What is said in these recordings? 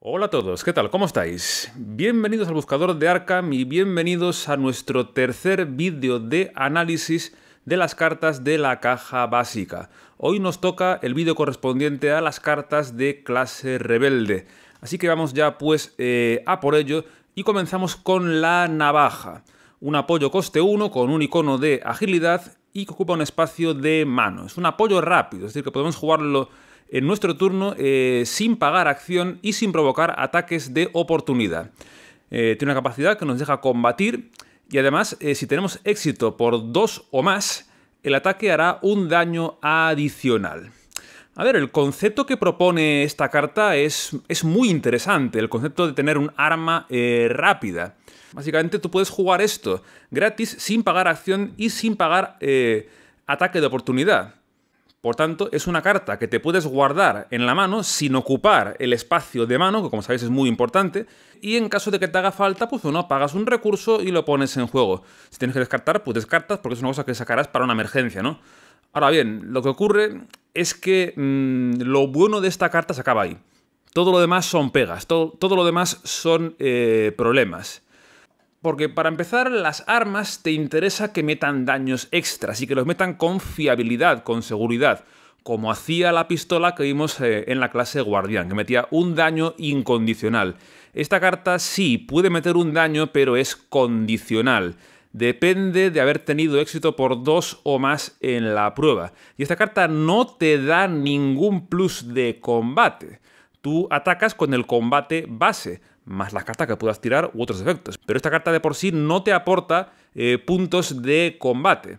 Hola a todos, ¿qué tal? ¿Cómo estáis? Bienvenidos al buscador de Arkham y bienvenidos a nuestro tercer vídeo de análisis de las cartas de la caja básica. Hoy nos toca el vídeo correspondiente a las cartas de clase rebelde. Así que vamos ya pues eh, a por ello y comenzamos con la navaja. Un apoyo coste 1 con un icono de agilidad y que ocupa un espacio de mano. Es un apoyo rápido, es decir, que podemos jugarlo en nuestro turno eh, sin pagar acción y sin provocar ataques de oportunidad. Eh, tiene una capacidad que nos deja combatir y además eh, si tenemos éxito por dos o más, el ataque hará un daño adicional. A ver, el concepto que propone esta carta es, es muy interesante, el concepto de tener un arma rápida. Básicamente tú puedes jugar esto gratis sin pagar acción y sin pagar ataque de oportunidad. Por tanto, es una carta que te puedes guardar en la mano sin ocupar el espacio de mano, que como sabéis es muy importante, y en caso de que te haga falta, pues uno pagas un recurso y lo pones en juego. Si tienes que descartar, pues descartas porque es una cosa que sacarás para una emergencia, ¿no? Ahora bien, lo que ocurre es que mm, lo bueno de esta carta se acaba ahí. Todo lo demás son pegas, todo, todo lo demás son eh, problemas. Porque para empezar, las armas te interesa que metan daños extras y que los metan con fiabilidad, con seguridad, como hacía la pistola que vimos eh, en la clase Guardián, que metía un daño incondicional. Esta carta sí puede meter un daño, pero es condicional depende de haber tenido éxito por dos o más en la prueba. Y esta carta no te da ningún plus de combate. Tú atacas con el combate base más las cartas que puedas tirar u otros efectos. Pero esta carta de por sí no te aporta eh, puntos de combate.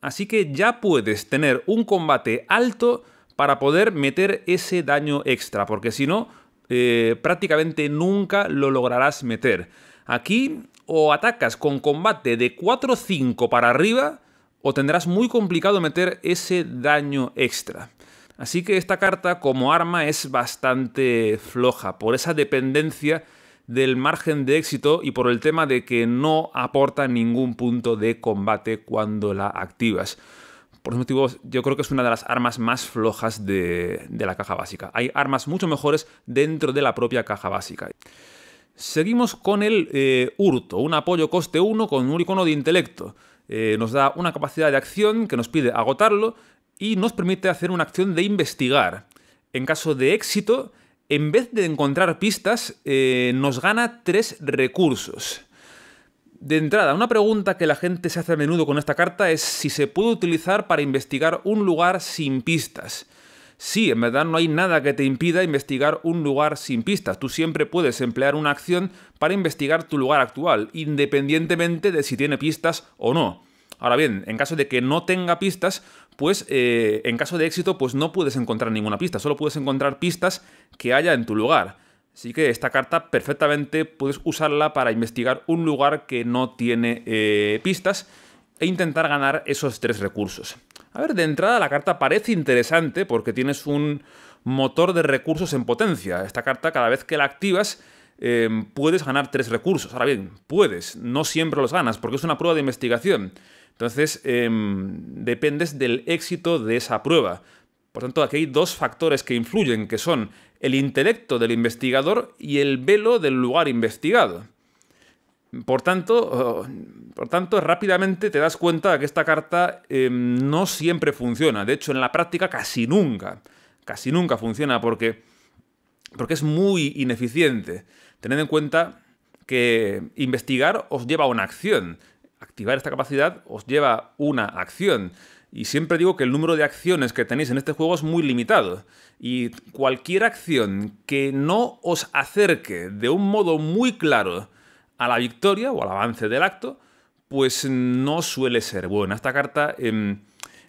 Así que ya puedes tener un combate alto para poder meter ese daño extra, porque si no, eh, prácticamente nunca lo lograrás meter. Aquí o atacas con combate de 4-5 para arriba, o tendrás muy complicado meter ese daño extra. Así que esta carta como arma es bastante floja por esa dependencia del margen de éxito y por el tema de que no aporta ningún punto de combate cuando la activas. Por ese motivo, yo creo que es una de las armas más flojas de, la caja básica. Hay armas mucho mejores dentro de la propia caja básica. Seguimos con el eh, hurto, un apoyo coste 1 con un icono de intelecto. Eh, nos da una capacidad de acción que nos pide agotarlo y nos permite hacer una acción de investigar. En caso de éxito, en vez de encontrar pistas, eh, nos gana tres recursos. De entrada, una pregunta que la gente se hace a menudo con esta carta es si se puede utilizar para investigar un lugar sin pistas. Sí, en verdad no hay nada que te impida investigar un lugar sin pistas. Tú siempre puedes emplear una acción para investigar tu lugar actual, independientemente de si tiene pistas o no. Ahora bien, en caso de que no tenga pistas, pues eh, en caso de éxito, pues no puedes encontrar ninguna pista, solo puedes encontrar pistas que haya en tu lugar. Así que esta carta perfectamente puedes usarla para investigar un lugar que no tiene eh, pistas e intentar ganar esos tres recursos. A ver, de entrada la carta parece interesante porque tienes un motor de recursos en potencia. Esta carta cada vez que la activas eh, puedes ganar tres recursos. Ahora bien, puedes, no siempre los ganas porque es una prueba de investigación. Entonces, em, dependes del éxito de esa prueba. Por tanto, aquí hay dos factores que influyen, que son el intelecto del investigador y el velo del lugar investigado. Por tanto, oh, por tanto, rápidamente te das cuenta de que esta carta em, no siempre funciona. De hecho, en la práctica casi nunca. Casi nunca funciona porque, porque es muy ineficiente. Tened en cuenta que investigar os lleva a una acción activar esta capacidad os lleva una acción. Y siempre digo que el número de acciones que tenéis en este juego es muy limitado. Y cualquier acción que no os acerque de un modo muy claro a la victoria o al avance del acto, pues no suele ser buena. Esta carta em,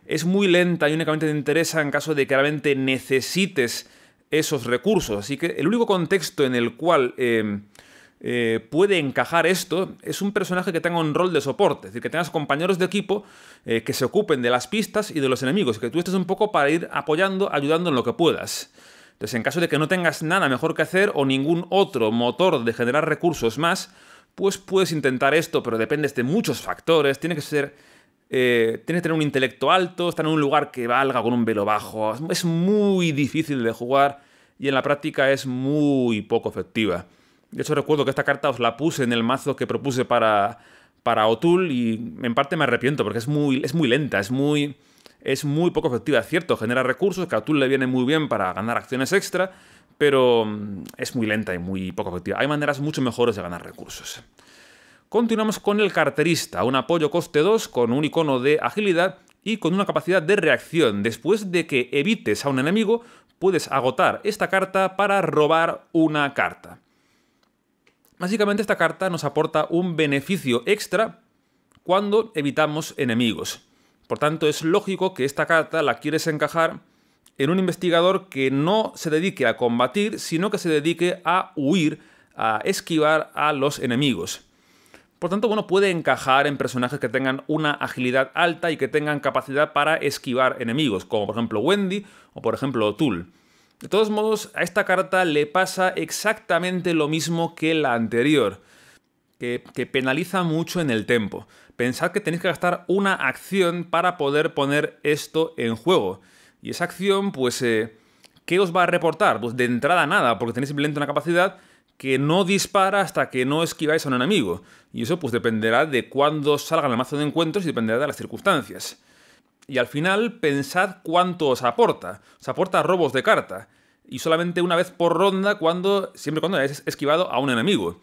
es muy lenta y únicamente te interesa en caso de que realmente necesites esos recursos. Así que el único contexto en el cual em, eh, puede encajar esto es un personaje que tenga un rol de soporte, es decir, que tengas compañeros de equipo eh, que se ocupen de las pistas y de los enemigos, que tú estés un poco para ir apoyando, ayudando en lo que puedas. Entonces, en caso de que no tengas nada mejor que hacer o ningún otro motor de generar recursos más, pues puedes intentar esto, pero dependes de muchos factores, tiene que ser... Eh, tiene tienes que tener un intelecto alto, estar en un lugar que valga con un velo bajo. Es muy difícil de jugar y en la práctica es muy poco efectiva. De hecho, recuerdo que esta carta os la puse en el mazo que propuse para, para Otul y en parte me arrepiento porque es muy, es muy lenta, es muy, es muy poco efectiva. Es cierto, genera recursos, que a Otul le viene muy bien para ganar acciones extra, pero mm, es muy lenta y muy poco efectiva. Hay maneras mucho mejores de ganar recursos. Continuamos con el carterista, un apoyo coste 2 con un icono de agilidad y con una capacidad de reacción. Después de que evites a un enemigo, puedes agotar esta carta para robar una carta. Básicamente esta carta nos aporta un beneficio extra cuando evitamos enemigos. Por tanto, es lógico que esta carta la quieres encajar en un investigador que no se dedique a combatir, sino que se dedique a huir, a esquivar a los enemigos. Por tanto, uno puede encajar en personajes que tengan una agilidad alta y que tengan capacidad para esquivar enemigos, como por ejemplo Wendy o por ejemplo Tool. De todos modos, a esta carta le pasa exactamente lo mismo que la anterior, que, penaliza mucho en el tempo. Pensad que tenéis que gastar una acción para poder poner esto en juego. Y esa acción, pues, eh, ¿qué os va a reportar? Pues de entrada nada, porque tenéis simplemente una capacidad que no dispara hasta que no esquiváis a un enemigo. Y eso pues dependerá de cuándo salga el mazo de encuentros y dependerá de las circunstancias. Y al final pensad cuánto os aporta. Os aporta robos de carta. Y solamente una vez por ronda cuando, siempre cuando hayáis esquivado a un enemigo.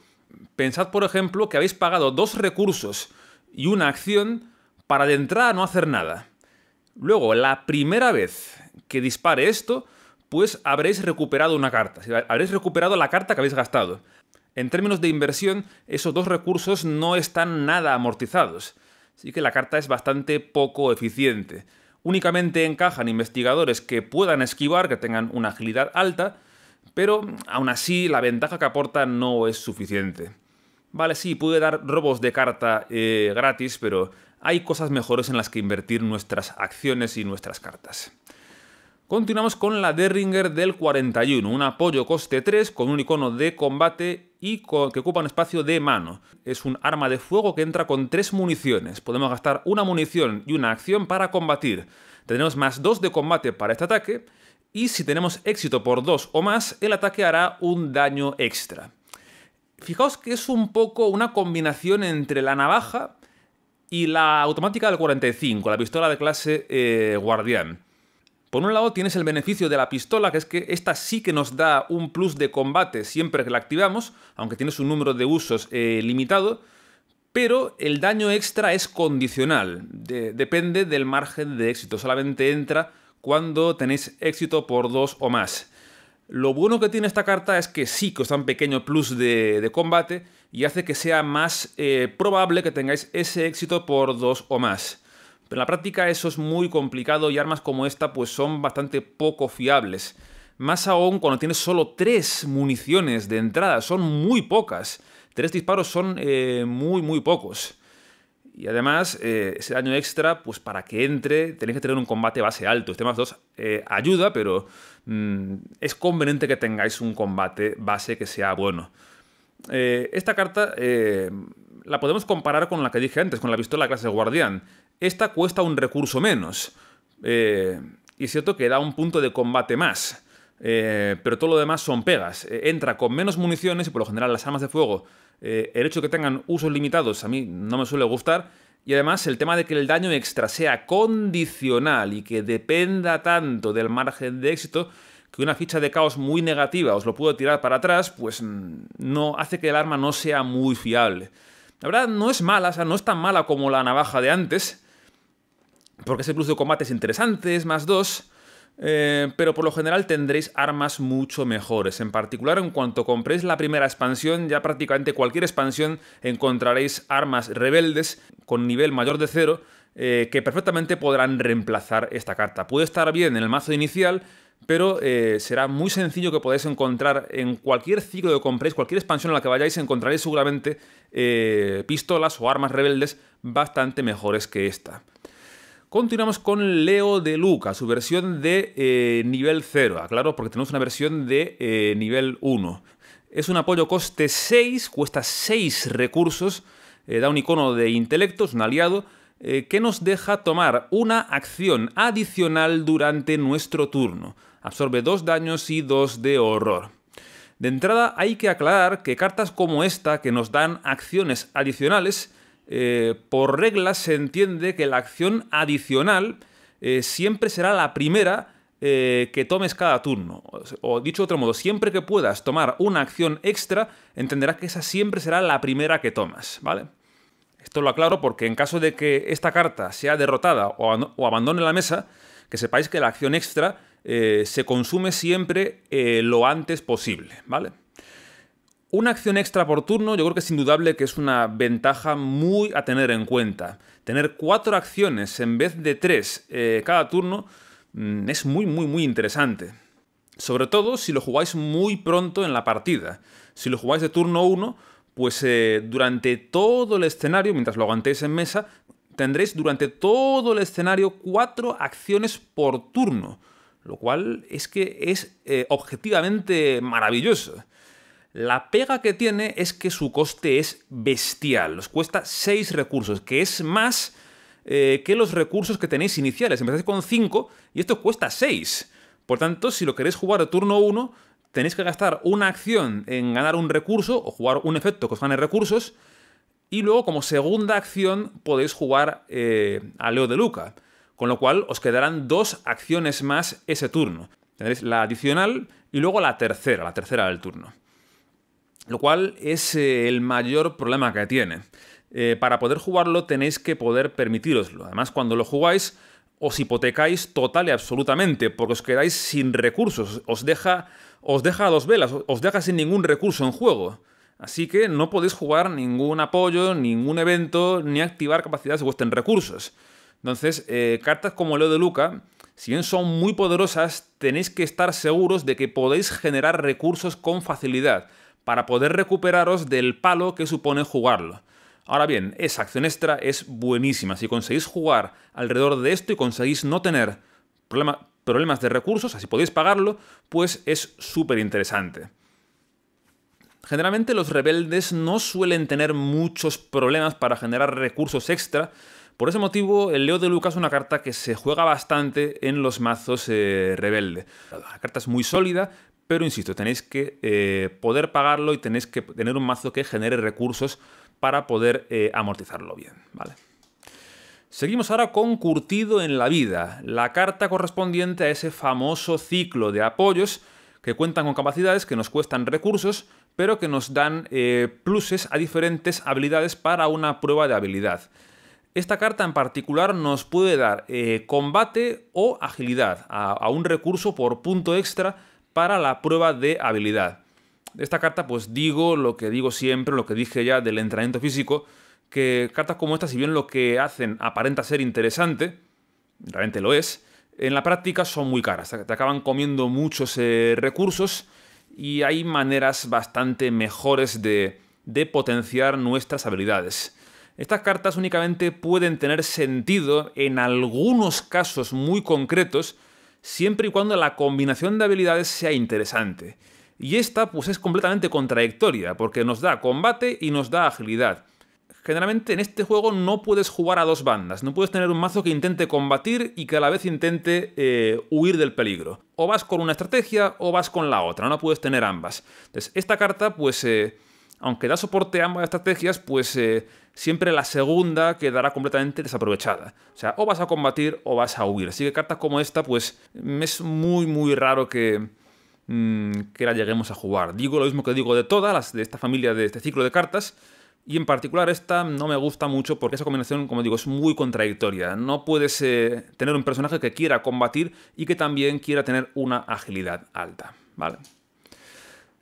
Pensad, por ejemplo, que habéis pagado dos recursos y una acción para de entrada no hacer nada. Luego, la primera vez que dispare esto, pues habréis recuperado una carta. Habréis recuperado la carta que habéis gastado. En términos de inversión, esos dos recursos no están nada amortizados. Así que la carta es bastante poco eficiente. Únicamente encajan investigadores que puedan esquivar, que tengan una agilidad alta, pero mm, aún así la ventaja que aporta no es suficiente. Vale, sí, puede dar robos de carta eh, gratis, pero hay cosas mejores en las que invertir nuestras acciones y nuestras cartas. Continuamos con la Derringer del 41, un apoyo coste 3 con un icono de combate y que ocupa un espacio de mano. Es un arma de fuego que entra con 3 municiones. Podemos gastar una munición y una acción para combatir. Tenemos más 2 de combate para este ataque y si tenemos éxito por 2 o más, el ataque hará un daño extra. Fijaos que es un poco una combinación entre la navaja y la automática del 45, la pistola de clase eh, guardián. Por un lado tienes el beneficio de la pistola, que es que esta sí que nos da un plus de combate siempre que la activamos, aunque tienes un número de usos eh, limitado, pero el daño extra es condicional, depende del margen de éxito, solamente entra cuando tenéis éxito por dos o más. Lo bueno que tiene esta carta es que sí que os da un pequeño plus de, combate y hace que sea más eh, probable que tengáis ese éxito por dos o más. Pero en la práctica eso es muy complicado y armas como esta pues son bastante poco fiables. Más aún cuando tienes solo tres municiones de entrada, son muy pocas. Tres disparos son eh, muy, muy pocos. Y además, eh, ese daño extra, pues para que entre, tenéis que tener un combate base alto. Este más 2 eh, ayuda, pero mm, es conveniente que tengáis un combate base que sea bueno. esta carta la podemos comparar con la que dije antes, con la pistola clase guardián. Esta cuesta un recurso menos. Eh, y es cierto que da un punto de combate más. Eh, pero todo lo demás son pegas. Eh, entra con menos municiones y por lo general las armas de fuego, el hecho de que tengan usos limitados a mí no me suele gustar. Y además el tema de que el daño extra sea condicional y que dependa tanto del margen de éxito que una ficha de caos muy negativa os lo puedo tirar para atrás, pues mm, no hace que el arma no sea muy fiable. La verdad no es mala, o sea, no es tan mala como la navaja de antes, porque ese plus de combate es interesante, es más 2. Eh, pero por lo general tendréis armas mucho mejores. En particular, en cuanto compréis la primera expansión, ya prácticamente cualquier expansión encontraréis armas rebeldes con nivel mayor de cero eh, que perfectamente podrán reemplazar esta carta. Puede estar bien en el mazo inicial, pero eh, será muy sencillo que podáis encontrar en cualquier ciclo que compréis, cualquier expansión en la que vayáis, encontraréis seguramente pistolas o armas rebeldes bastante mejores que esta. Continuamos con Leo de Luca, su versión de eh, nivel 0, aclaro, porque tenemos una versión de eh, nivel 1. Es un apoyo coste 6, cuesta 6 recursos, eh, da un icono de intelectos, un aliado, que nos deja tomar una acción adicional durante nuestro turno. Absorbe 2 daños y 2 de horror. De entrada hay que aclarar que cartas como esta, que nos dan acciones adicionales, eh, por reglas se entiende que la acción adicional eh, siempre será la primera eh, que tomes cada turno. O dicho de otro modo, siempre que puedas tomar una acción extra, entenderás que esa siempre será la primera que tomas, ¿vale? Esto lo aclaro porque en caso de que esta carta sea derrotada o, abandone la mesa, que sepáis que la acción extra se consume siempre lo antes posible, ¿vale? Una acción extra por turno yo creo que es indudable que es una ventaja muy a tener en cuenta. Tener cuatro acciones en vez de tres eh, cada turno mm, es muy, muy, muy interesante. Sobre todo si lo jugáis muy pronto en la partida. Si lo jugáis de turno 1, pues eh, durante todo el escenario, mientras lo aguantéis en mesa, tendréis durante todo el escenario cuatro acciones por turno. Lo cual es que es eh, objetivamente maravilloso. La pega que tiene es que su coste es bestial, os cuesta 6 recursos, que es más eh, que los recursos que tenéis iniciales. Empezáis con 5 y esto cuesta 6. Por tanto, si lo queréis jugar a turno 1, tenéis que gastar una acción en ganar un recurso o jugar un efecto que os gane recursos. Y luego, como segunda acción, podéis jugar eh, a Leo de Luca. Con lo cual, os quedarán dos acciones más ese turno. Tendréis la adicional y luego la tercera, la tercera del turno lo cual es eh, el mayor problema que tiene. Eh, para poder jugarlo tenéis que poder permitiroslo. Además, cuando lo jugáis, os hipotecáis total y absolutamente, porque os quedáis sin recursos, os deja, os deja dos velas, os deja sin ningún recurso en juego. Así que no podéis jugar ningún apoyo, ningún evento, ni activar capacidades que cuesten recursos. Entonces, eh, cartas como Leo de Luca, si bien son muy poderosas, tenéis que estar seguros de que podéis generar recursos con facilidad para poder recuperaros del palo que supone jugarlo. Ahora bien, esa acción extra es buenísima. Si conseguís jugar alrededor de esto y conseguís no tener problemas de recursos, así podéis pagarlo, pues es súper interesante. Generalmente los rebeldes no suelen tener muchos problemas para generar recursos extra. Por ese motivo, el Leo de Lucas es una carta que se juega bastante en los mazos eh, rebelde. La carta es muy sólida, pero insisto, tenéis que eh, poder pagarlo y tenéis que tener un mazo que genere recursos para poder eh, amortizarlo bien, ¿vale? Seguimos ahora con Curtido en la Vida, la carta correspondiente a ese famoso ciclo de apoyos que cuentan con capacidades que nos cuestan recursos, pero que nos dan eh, pluses a diferentes habilidades para una prueba de habilidad. Esta carta en particular nos puede dar combate o agilidad a, un recurso por punto extra para la prueba de habilidad. De esta carta pues digo lo que digo siempre, lo que dije ya del entrenamiento físico, que cartas como esta, si bien lo que hacen aparenta ser interesante, realmente lo es, en la práctica son muy caras, te acaban comiendo muchos eh, recursos y hay maneras bastante mejores de potenciar nuestras habilidades. Estas cartas únicamente pueden tener sentido en algunos casos muy concretos, siempre y cuando la combinación de habilidades sea interesante. Y esta pues es completamente contradictoria, porque nos da combate y nos da agilidad. Generalmente en este juego no puedes jugar a dos bandas, no puedes tener un mazo que intente combatir y que a la vez intente eh, huir del peligro. O vas con una estrategia o vas con la otra, no puedes tener ambas. Entonces, esta carta pues... Eh, aunque da soporte a ambas estrategias, pues eh, siempre la segunda quedará completamente desaprovechada. O sea, o vas a combatir o vas a huir. Así que cartas como esta, pues es muy, muy raro que, mm, que la lleguemos a jugar. Digo lo mismo que digo de todas las de esta familia, de este ciclo de cartas. Y en particular esta no me gusta mucho porque esa combinación, como digo, es muy contradictoria. No puedes tener un personaje que quiera combatir y que también quiera tener una agilidad alta. ¿Vale?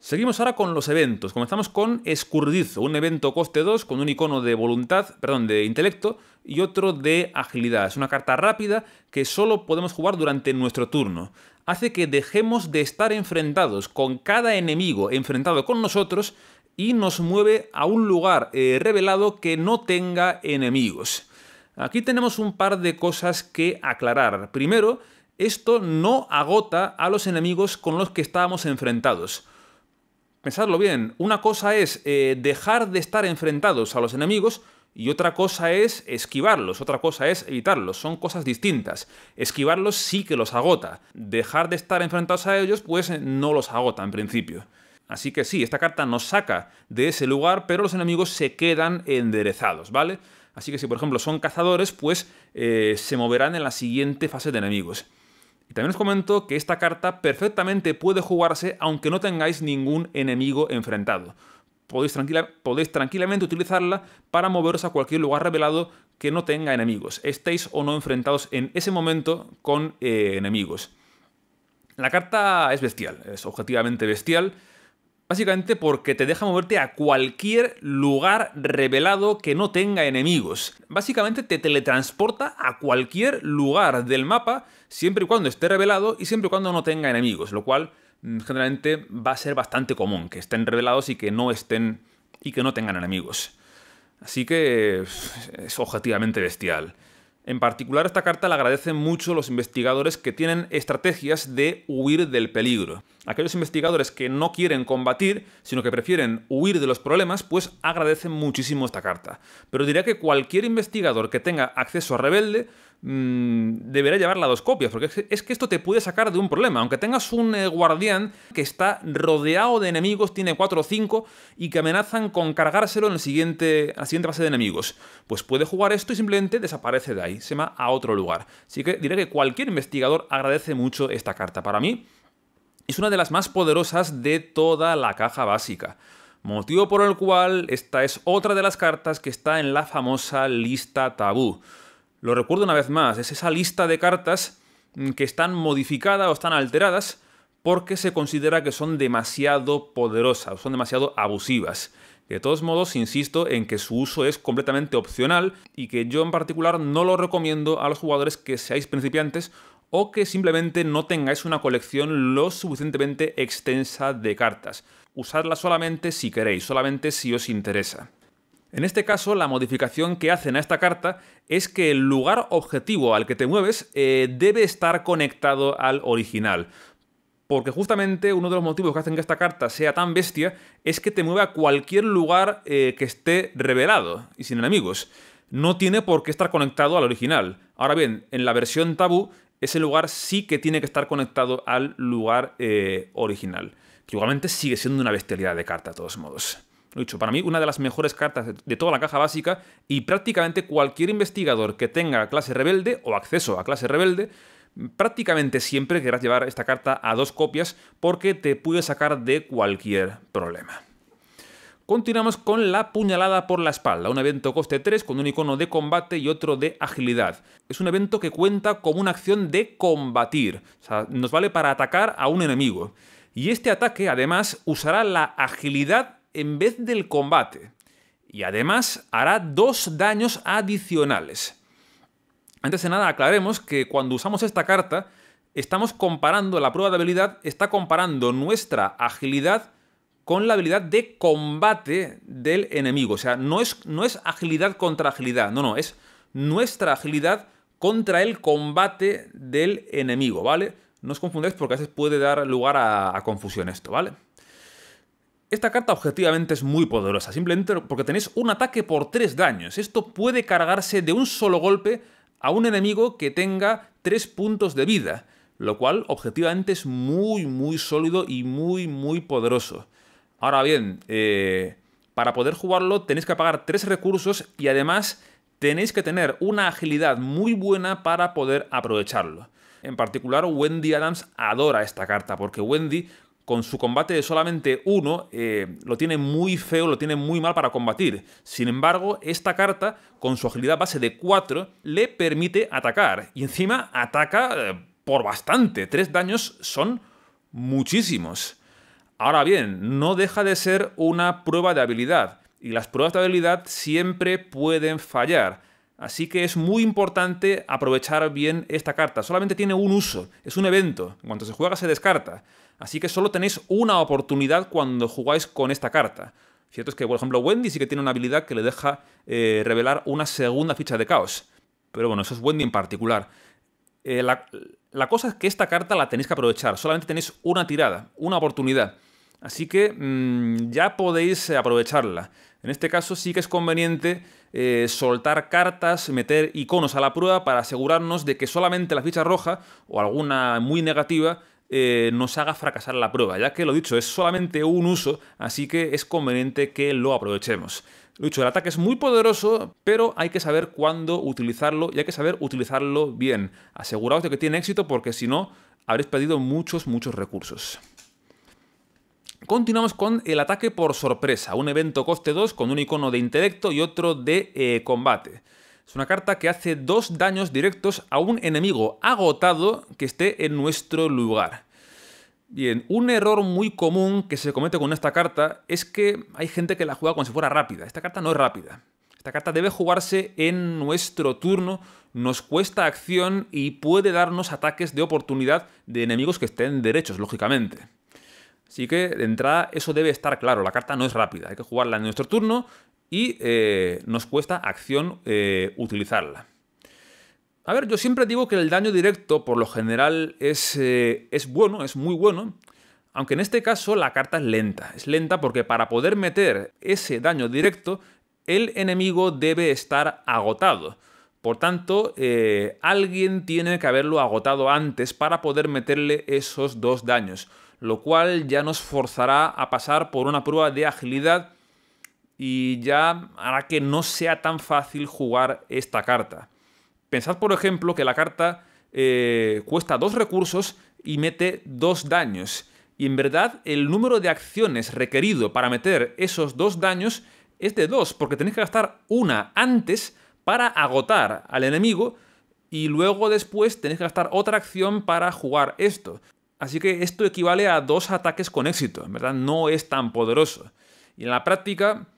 Seguimos ahora con los eventos. Comenzamos con Escurdizo, un evento coste 2 con un icono de voluntad, perdón, de intelecto y otro de agilidad. Es una carta rápida que solo podemos jugar durante nuestro turno. Hace que dejemos de estar enfrentados con cada enemigo enfrentado con nosotros y nos mueve a un lugar eh, revelado que no tenga enemigos. Aquí tenemos un par de cosas que aclarar. Primero, esto no agota a los enemigos con los que estábamos enfrentados pensadlo bien, una cosa es eh, dejar de estar enfrentados a los enemigos y otra cosa es esquivarlos, otra cosa es evitarlos, son cosas distintas. Esquivarlos sí que los agota, dejar de estar enfrentados a ellos pues eh, no los agota en principio. Así que sí, esta carta nos saca de ese lugar, pero los enemigos se quedan enderezados, ¿vale? Así que si por ejemplo son cazadores, pues eh, se moverán en la siguiente fase de enemigos. Y también os comento que esta carta perfectamente puede jugarse aunque no tengáis ningún enemigo enfrentado. Podéis, tranquilamente utilizarla para moveros a cualquier lugar revelado que no tenga enemigos, estéis o no enfrentados en ese momento con eh, enemigos. La carta es bestial, es objetivamente bestial, básicamente porque te deja moverte a cualquier lugar revelado que no tenga enemigos. Básicamente te teletransporta a cualquier lugar del mapa siempre y cuando esté revelado y siempre y cuando no tenga enemigos, lo cual mm, generalmente va a ser bastante común, que estén revelados y que no estén y que no tengan enemigos. Así que es objetivamente bestial. En particular, esta carta la agradecen mucho los investigadores que tienen estrategias de huir del peligro. Aquellos investigadores que no quieren combatir, sino que prefieren huir de los problemas, pues agradecen muchísimo esta carta. Pero diría que cualquier investigador que tenga acceso a Rebelde Mm, deberá llevarla dos copias, porque es que esto te puede sacar de un problema. Aunque tengas un eh, guardián que está rodeado de enemigos, tiene 4 o 5, y que amenazan con cargárselo en el siguiente, la siguiente base de enemigos, pues puede jugar esto y simplemente desaparece de ahí, se va a otro lugar. Así que diré que cualquier investigador agradece mucho esta carta. Para mí es una de las más poderosas de toda la caja básica. Motivo por el cual esta es otra de las cartas que está en la famosa lista tabú. Lo recuerdo una vez más, es esa lista de cartas mm, que están modificadas o están alteradas porque se considera que son demasiado poderosas, son demasiado abusivas. De todos modos, insisto en que su uso es completamente opcional y que yo en particular no lo recomiendo a los jugadores que seáis principiantes o que simplemente no tengáis una colección lo suficientemente extensa de cartas. Usadla solamente si queréis, solamente si os interesa. En este caso, la modificación que hacen a esta carta es que el lugar objetivo al que te mueves eh, debe estar conectado al original. Porque justamente uno de los motivos que hacen que esta carta sea tan bestia es que te mueva a cualquier lugar eh, que esté revelado y sin enemigos. No tiene por qué estar conectado al original. Ahora bien, en la versión tabú, ese lugar sí que tiene que estar conectado al lugar eh, original. Que igualmente sigue siendo una bestialidad de carta, de todos modos. Lo dicho, para mí una de las mejores cartas de toda la caja básica y prácticamente cualquier investigador que tenga clase rebelde o acceso a clase rebelde prácticamente siempre querrás llevar esta carta a dos copias porque te puede sacar de cualquier problema. Continuamos con la puñalada por la espalda, un evento coste 3 con un icono de combate y otro de agilidad. Es un evento que cuenta como una acción de combatir, o sea, nos vale para atacar a un enemigo. Y este ataque además usará la agilidad en vez del combate y además hará dos daños adicionales. Antes de nada aclaremos que cuando usamos esta carta estamos comparando, la prueba de habilidad está comparando nuestra agilidad con la habilidad de combate del enemigo. O sea, no es, no es agilidad contra agilidad, no, no, es nuestra agilidad contra el combate del enemigo, ¿vale? No os confundáis porque a veces puede dar lugar a confusión esto, ¿vale? Esta carta objetivamente es muy poderosa, simplemente porque tenéis un ataque por 3 daños. Esto puede cargarse de un solo golpe a un enemigo que tenga 3 puntos de vida, lo cual objetivamente es muy, muy sólido y muy, muy poderoso. Ahora bien, eh, para poder jugarlo tenéis que pagar 3 recursos y además tenéis que tener una agilidad muy buena para poder aprovecharlo. En particular, Wendy Adams adora esta carta porque Wendy con su combate de solamente uno, eh, lo tiene muy feo, lo tiene muy mal para combatir. Sin embargo, esta carta, con su agilidad base de 4, le permite atacar. Y encima ataca eh, por bastante. Tres daños son muchísimos. Ahora bien, no deja de ser una prueba de habilidad. Y las pruebas de habilidad siempre pueden fallar. Así que es muy importante aprovechar bien esta carta. Solamente tiene un uso, es un evento. En cuanto se juega se descarta. Así que solo tenéis una oportunidad cuando jugáis con esta carta. Cierto es que, por ejemplo, Wendy sí que tiene una habilidad que le deja eh, revelar una segunda ficha de caos. Pero bueno, eso es Wendy en particular. Eh, la, cosa es que esta carta la tenéis que aprovechar. Solamente tenéis una tirada, una oportunidad. Así que mm, ya podéis eh, aprovecharla. En este caso sí que es conveniente soltar cartas, meter iconos a la prueba para asegurarnos de que solamente la ficha roja o alguna muy negativa eh, nos haga fracasar la prueba, ya que lo dicho, es solamente un uso, así que es conveniente que lo aprovechemos. Lo dicho, el ataque es muy poderoso, pero hay que saber cuándo utilizarlo y hay que saber utilizarlo bien. Aseguraos de que tiene éxito porque si no, habréis perdido muchos, muchos recursos. Continuamos con el ataque por sorpresa, un evento coste 2 con un icono de intelecto y otro de eh, combate. Es una carta que hace dos daños directos a un enemigo agotado que esté en nuestro lugar. Bien, un error muy común que se comete con esta carta es que hay gente que la juega como si fuera rápida. Esta carta no es rápida. Esta carta debe jugarse en nuestro turno, nos cuesta acción y puede darnos ataques de oportunidad de enemigos que estén derechos, lógicamente. Así que de entrada eso debe estar claro, la carta no es rápida, hay que jugarla en nuestro turno y eh, nos cuesta acción eh, utilizarla. A ver, yo siempre digo que el daño directo por lo general eh, es bueno, es muy bueno, aunque en este caso la carta es lenta. Es lenta porque para poder meter ese daño directo, el enemigo debe estar agotado. Por tanto, alguien tiene que haberlo agotado antes para poder meterle esos dos daños lo cual ya nos forzará a pasar por una prueba de agilidad y ya hará que no sea tan fácil jugar esta carta. Pensad, por ejemplo, que la carta eh, cuesta dos recursos y mete dos daños. Y en verdad el número de acciones requerido para meter esos dos daños es de dos, porque tenéis que gastar una antes para agotar al enemigo y luego después tenéis que gastar otra acción para jugar esto. Así que esto equivale a dos ataques con éxito, verdad no es tan poderoso. Y en la práctica,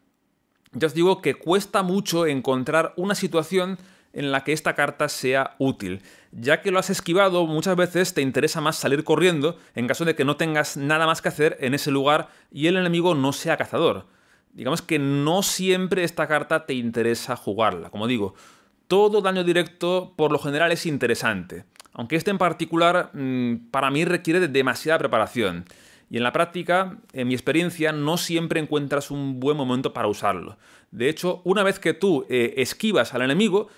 ya os digo que cuesta mucho encontrar una situación en la que esta carta sea útil. Ya que lo has esquivado, muchas veces te interesa más salir corriendo en caso de que no tengas nada más que hacer en ese lugar y el enemigo no sea cazador. Digamos que no siempre esta carta te interesa jugarla. Como digo, todo daño directo por lo general es interesante aunque este en particular mm, para mí requiere de demasiada preparación. Y en la práctica, en mi experiencia, no siempre encuentras un buen momento para usarlo. De hecho, una vez que tú eh, esquivas al enemigo,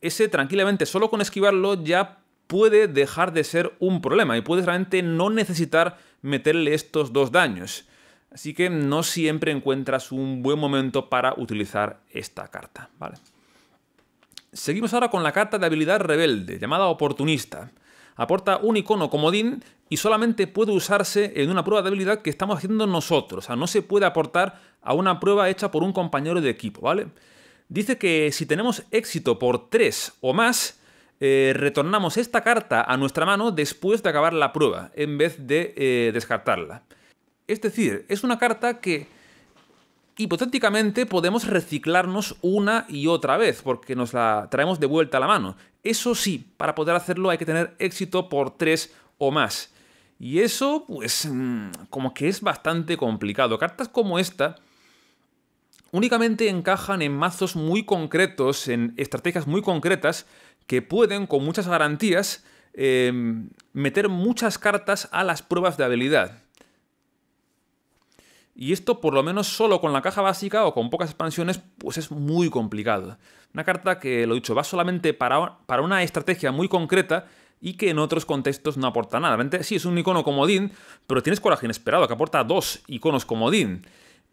ese tranquilamente, solo con esquivarlo, ya puede dejar de ser un problema y puedes realmente no necesitar meterle estos dos daños. Así que no siempre encuentras un buen momento para utilizar esta carta, ¿vale? Seguimos ahora con la carta de habilidad rebelde, llamada oportunista. Aporta un icono comodín y solamente puede usarse en una prueba de habilidad que estamos haciendo nosotros. O sea, no se puede aportar a una prueba hecha por un compañero de equipo, ¿vale? Dice que si tenemos éxito por 3 o más, eh, retornamos esta carta a nuestra mano después de acabar la prueba, en vez de eh, descartarla. Es decir, es una carta que hipotéticamente podemos reciclarnos una y otra vez, porque nos la traemos de vuelta a la mano. Eso sí, para poder hacerlo hay que tener éxito por tres o más. Y eso, pues, mm, como que es bastante complicado. Cartas como esta únicamente encajan en mazos muy concretos, en estrategias muy concretas, que pueden, con muchas garantías, em, meter muchas cartas a las pruebas de habilidad. Y esto, por lo menos solo con la caja básica o con pocas expansiones, pues es muy complicado. Una carta que, lo dicho, va solamente para, para una estrategia muy concreta y que en otros contextos no aporta nada. Realmente sí, es un icono comodín, pero tienes coraje inesperado, que aporta dos iconos comodín.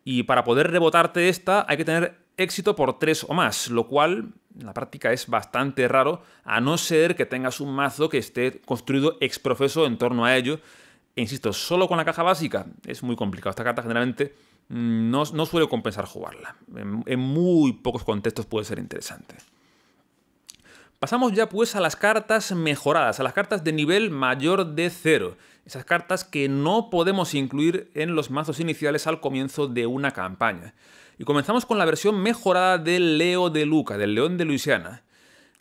Y para poder rebotarte esta hay que tener éxito por tres o más, lo cual en la práctica es bastante raro, a no ser que tengas un mazo que esté construido ex en torno a ello, e insisto, solo con la caja básica es muy complicado. Esta carta generalmente mm, no, suele compensar jugarla. En, muy pocos contextos puede ser interesante. Pasamos ya pues a las cartas mejoradas, a las cartas de nivel mayor de cero. Esas cartas que no podemos incluir en los mazos iniciales al comienzo de una campaña. Y comenzamos con la versión mejorada del Leo de Luca, del León de Luisiana.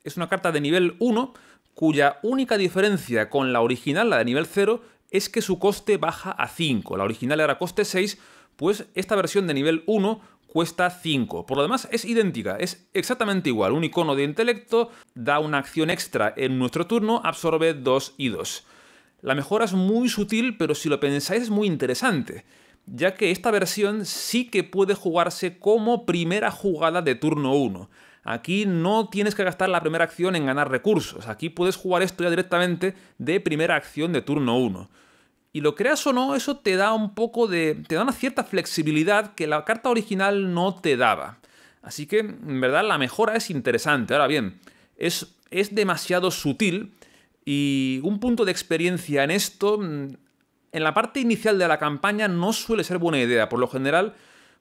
Es una carta de nivel 1 cuya única diferencia con la original, la de nivel 0, es que su coste baja a 5. La original era coste 6, pues esta versión de nivel 1 cuesta 5. Por lo demás es idéntica, es exactamente igual. Un icono de intelecto da una acción extra en nuestro turno, absorbe 2 y 2. La mejora es muy sutil, pero si lo pensáis es muy interesante, ya que esta versión sí que puede jugarse como primera jugada de turno 1. Aquí no tienes que gastar la primera acción en ganar recursos, aquí puedes jugar esto ya directamente de primera acción de turno 1. Y lo creas o no, eso te da un poco de. te da una cierta flexibilidad que la carta original no te daba. Así que, en verdad, la mejora es interesante. Ahora bien, es, es demasiado sutil y un punto de experiencia en esto, en la parte inicial de la campaña, no suele ser buena idea. Por lo general,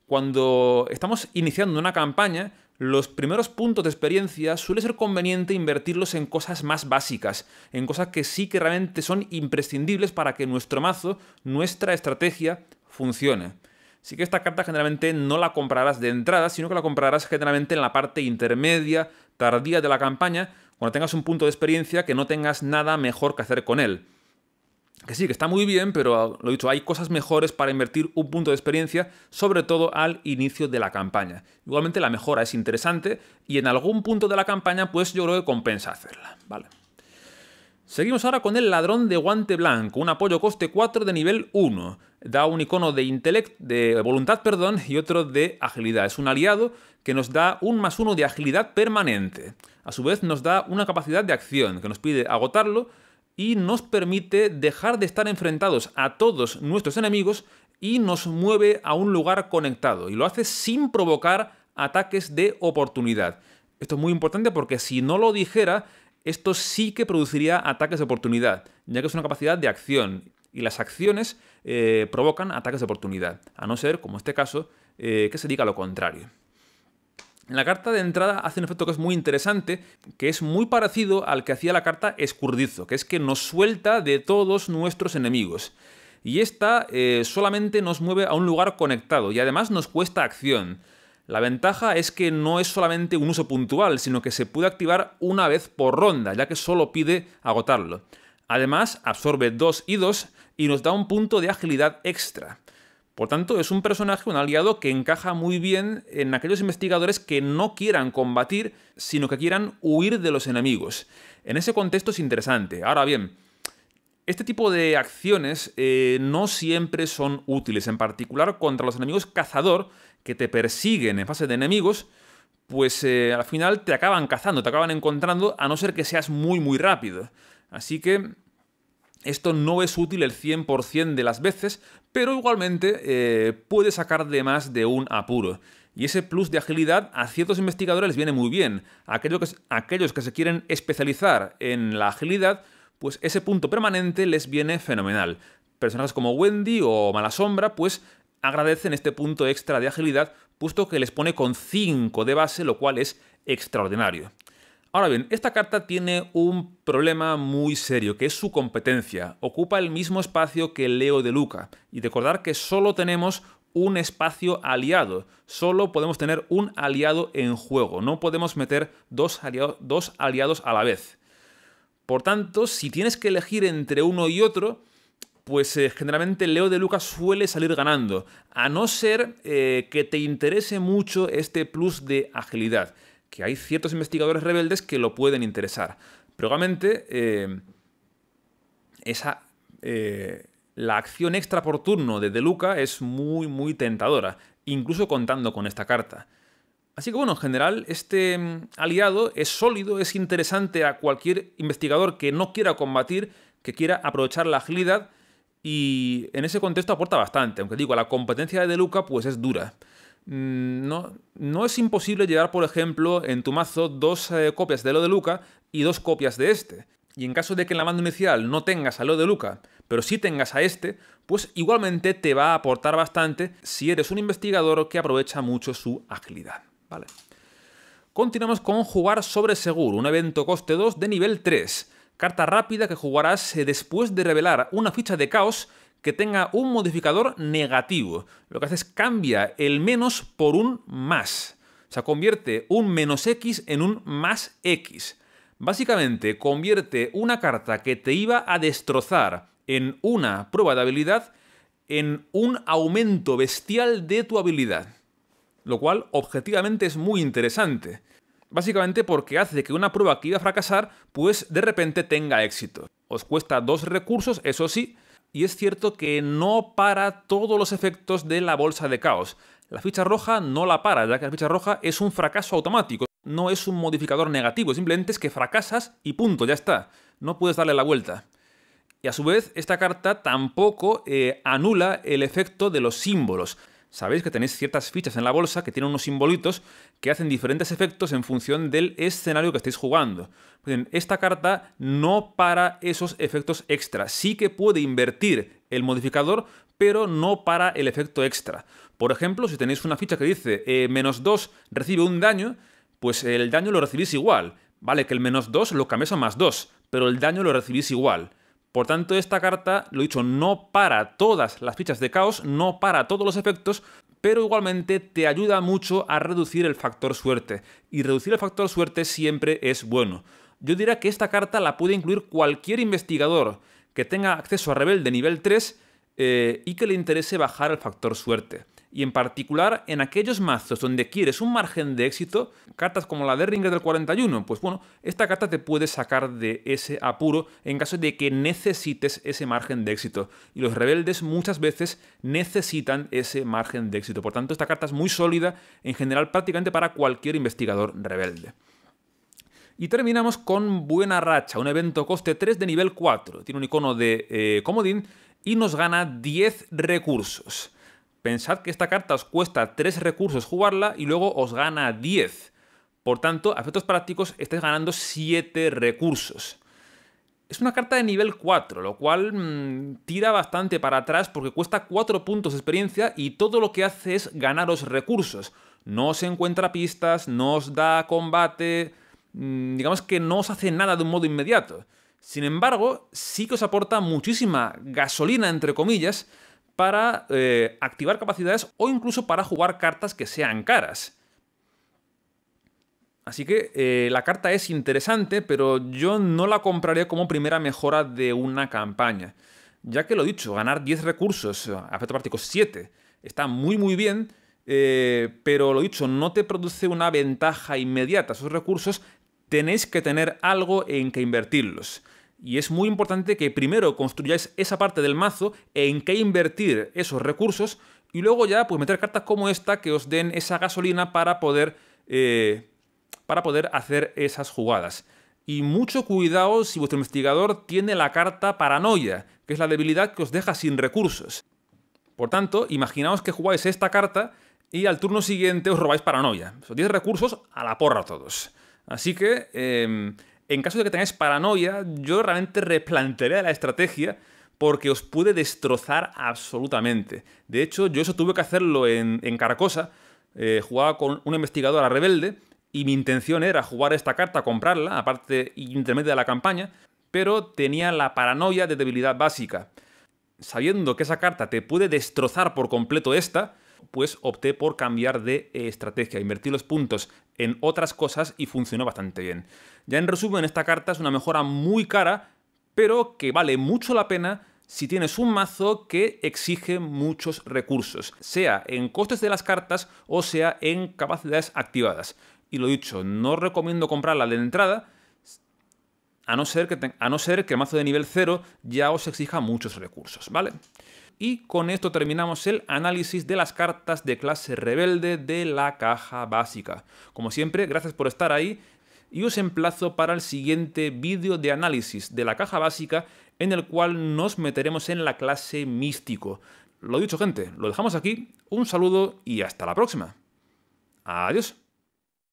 cuando estamos iniciando una campaña, los primeros puntos de experiencia suele ser conveniente invertirlos en cosas más básicas, en cosas que sí que realmente son imprescindibles para que nuestro mazo, nuestra estrategia, funcione. Así que esta carta generalmente no la comprarás de entrada, sino que la comprarás generalmente en la parte intermedia, tardía de la campaña, cuando tengas un punto de experiencia que no tengas nada mejor que hacer con él que sí, que está muy bien, pero ah, lo dicho, hay cosas mejores para invertir un punto de experiencia, sobre todo al inicio de la campaña. Igualmente la mejora es interesante y en algún punto de la campaña pues yo creo que compensa hacerla, ¿vale? Seguimos ahora con el ladrón de guante blanco, un apoyo coste 4 de nivel 1. Da un icono de, de voluntad perdón, y otro de agilidad. Es un aliado que nos da un más uno de agilidad permanente. A su vez nos da una capacidad de acción que nos pide agotarlo y nos permite dejar de estar enfrentados a todos nuestros enemigos y nos mueve a un lugar conectado y lo hace sin provocar ataques de oportunidad. Esto es muy importante porque si no lo dijera, esto sí que produciría ataques de oportunidad, ya que es una capacidad de acción y las acciones eh, provocan ataques de oportunidad, a no ser, como este caso, eh, que se diga lo contrario. La carta de entrada hace un efecto que es muy interesante, que es muy parecido al que hacía la carta escurdizo, que es que nos suelta de todos nuestros enemigos. Y esta eh, solamente nos mueve a un lugar conectado y además nos cuesta acción. La ventaja es que no es solamente un uso puntual, sino que se puede activar una vez por ronda, ya que solo pide agotarlo. Además, absorbe 2 y 2 y nos da un punto de agilidad extra. Por tanto, es un personaje, un aliado que encaja muy bien en aquellos investigadores que no quieran combatir, sino que quieran huir de los enemigos. En ese contexto es interesante. Ahora bien, este tipo de acciones eh, no siempre son útiles, en particular contra los enemigos cazador que te persiguen en fase de enemigos, pues eh, al final te acaban cazando, te acaban encontrando, a no ser que seas muy, muy rápido. Así que esto no es útil el 100% de las veces, pero igualmente eh, puede sacar de más de un apuro. Y ese plus de agilidad a ciertos investigadores les viene muy bien. Aquellos que, aquellos que se quieren especializar en la agilidad, pues ese punto permanente les viene fenomenal. Personajes como Wendy o Malasombra, pues agradecen este punto extra de agilidad, puesto que les pone con 5 de base, lo cual es extraordinario. Ahora bien, esta carta tiene un problema muy serio, que es su competencia. Ocupa el mismo espacio que Leo de Luca. Y recordar que solo tenemos un espacio aliado. Solo podemos tener un aliado en juego. No podemos meter dos, aliados a la vez. Por tanto, si tienes que elegir entre uno y otro, pues eh, generalmente Leo de Luca suele salir ganando, a no ser eh, que te interese mucho este plus de agilidad que hay ciertos investigadores rebeldes que lo pueden interesar. Probablemente obviamente eh, esa, eh, la acción extra por turno de De Luca es muy, muy tentadora, incluso contando con esta carta. Así que bueno, en general, este mm, aliado es sólido, es interesante a cualquier investigador que no quiera combatir, que quiera aprovechar la agilidad, y en ese contexto aporta bastante, aunque digo, la competencia de De Luca pues es dura. Mm, no, no es imposible llevar, por ejemplo, en tu mazo dos eh, copias de lo de Luca y dos copias de este. Y en caso de que en la banda inicial no tengas a lo de Luca, pero sí tengas a este, pues igualmente te va a aportar bastante si eres un investigador que aprovecha mucho su agilidad. ¿vale? Continuamos con jugar sobre seguro, un evento coste 2 de nivel 3. Carta rápida que jugarás eh, después de revelar una ficha de caos que tenga un modificador negativo. Lo que hace es cambia el menos por un más. O sea, convierte un menos x en un más x. Básicamente, convierte una carta que te iba a destrozar en una prueba de habilidad en un aumento bestial de tu habilidad. Lo cual, objetivamente, es muy interesante. Básicamente porque hace que una prueba que iba a fracasar, pues de repente tenga éxito. Os cuesta dos recursos, eso sí, y es cierto que no para todos los efectos de la bolsa de caos. La ficha roja no la para, ya que la ficha roja es un fracaso automático, no es un modificador negativo, simplemente es que fracasas y punto, ya está. No puedes darle la vuelta. Y a su vez, esta carta tampoco eh, anula el efecto de los símbolos. Sabéis que tenéis ciertas fichas en la bolsa que tienen unos simbolitos que hacen diferentes efectos en función del escenario que estáis jugando. Pues en esta carta no para esos efectos extra. Sí que puede invertir el modificador, pero no para el efecto extra. Por ejemplo, si tenéis una ficha que dice eh, menos 2 recibe un daño, pues el daño lo recibís igual. Vale, que el menos 2 lo cambiáis a más 2, pero el daño lo recibís igual. Por tanto, esta carta, lo he dicho, no para todas las fichas de caos, no para todos los efectos, pero igualmente te ayuda mucho a reducir el factor suerte. Y reducir el factor suerte siempre es bueno. Yo diría que esta carta la puede incluir cualquier investigador que tenga acceso a rebelde nivel 3 eh, y que le interese bajar el factor suerte y en particular en aquellos mazos donde quieres un margen de éxito, cartas como la de Ringer del 41, pues bueno, esta carta te puede sacar de ese apuro en caso de que necesites ese margen de éxito. Y los rebeldes muchas veces necesitan ese margen de éxito. Por tanto, esta carta es muy sólida en general prácticamente para cualquier investigador rebelde. Y terminamos con Buena Racha, un evento coste 3 de nivel 4. Tiene un icono de eh, comodín y nos gana 10 recursos. Pensad que esta carta os cuesta 3 recursos jugarla y luego os gana 10. Por tanto, a efectos prácticos estáis ganando 7 recursos. Es una carta de nivel 4, lo cual mm, tira bastante para atrás porque cuesta 4 puntos de experiencia y todo lo que hace es ganaros recursos. No os encuentra pistas, no os da combate, mm, digamos que no os hace nada de un modo inmediato. Sin embargo, sí que os aporta muchísima gasolina, entre comillas, para eh, activar capacidades o incluso para jugar cartas que sean caras. Así que eh, la carta es interesante, pero yo no la compraría como primera mejora de una campaña. Ya que lo dicho, ganar 10 recursos, afecto práctico 7, está muy muy bien, eh, pero lo dicho, no te produce una ventaja inmediata. Esos recursos tenéis que tener algo en que invertirlos. Y es muy importante que primero construyáis esa parte del mazo en qué invertir esos recursos y luego ya pues meter cartas como esta que os den esa gasolina para poder, eh, para poder hacer esas jugadas. Y mucho cuidado si vuestro investigador tiene la carta paranoia, que es la debilidad que os deja sin recursos. Por tanto, imaginaos que jugáis esta carta y al turno siguiente os robáis paranoia. Son 10 recursos a la porra todos. Así que... Em, en caso de que tengáis paranoia, yo realmente replantearé la estrategia porque os puede destrozar absolutamente. De hecho, yo eso tuve que hacerlo en, Caracosa. Eh, jugaba con una investigadora rebelde y mi intención era jugar esta carta, comprarla, aparte intermedia de la campaña, pero tenía la paranoia de debilidad básica. Sabiendo que esa carta te puede destrozar por completo esta, pues opté por cambiar de eh, estrategia, invertí los puntos en otras cosas y funcionó bastante bien. Ya en resumen, esta carta es una mejora muy cara, pero que vale mucho la pena si tienes un mazo que exige muchos recursos, sea en costes de las cartas o sea en capacidades activadas. Y lo dicho, no recomiendo comprarla de entrada, a no ser que, a no ser que el mazo de nivel 0 ya os exija muchos recursos, ¿vale? Y con esto terminamos el análisis de las cartas de clase rebelde de la caja básica. Como siempre, gracias por estar ahí y os emplazo para el siguiente vídeo de análisis de la caja básica en el cual nos meteremos en la clase místico. Lo dicho gente, lo dejamos aquí, un saludo y hasta la próxima. Adiós.